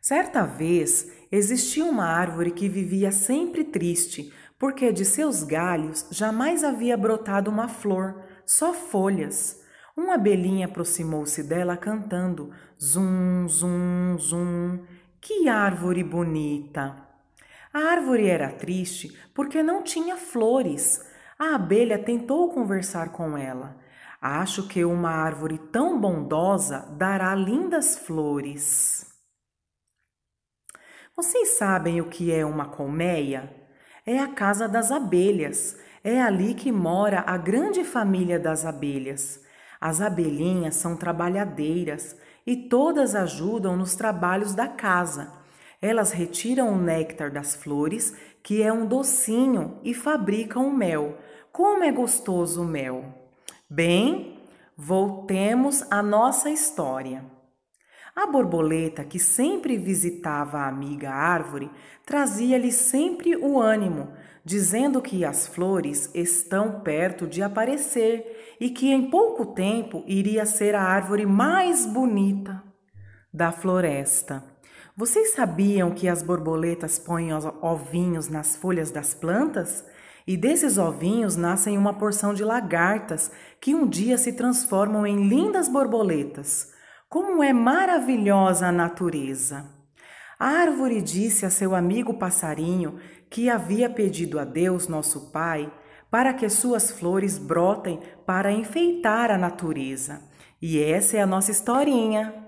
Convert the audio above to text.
Certa vez existia uma árvore que vivia sempre triste, porque de seus galhos jamais havia brotado uma flor, só folhas. Uma abelhinha aproximou-se dela cantando: zum, zum, zum. Que árvore bonita! A árvore era triste porque não tinha flores. A abelha tentou conversar com ela. Acho que uma árvore tão bondosa dará lindas flores. Vocês sabem o que é uma colmeia? É a casa das abelhas. É ali que mora a grande família das abelhas. As abelhinhas são trabalhadeiras e todas ajudam nos trabalhos da casa. Elas retiram o néctar das flores, que é um docinho, e fabricam o mel. Como é gostoso o mel! Bem, voltemos à nossa história. A borboleta, que sempre visitava a amiga árvore, trazia-lhe sempre o ânimo, dizendo que as flores estão perto de aparecer e que em pouco tempo iria ser a árvore mais bonita da floresta. Vocês sabiam que as borboletas põem ovinhos nas folhas das plantas? E desses ovinhos nascem uma porção de lagartas que um dia se transformam em lindas borboletas. Como é maravilhosa a natureza! A árvore disse a seu amigo passarinho que havia pedido a Deus, nosso Pai, para que suas flores brotem para enfeitar a natureza. E essa é a nossa historinha.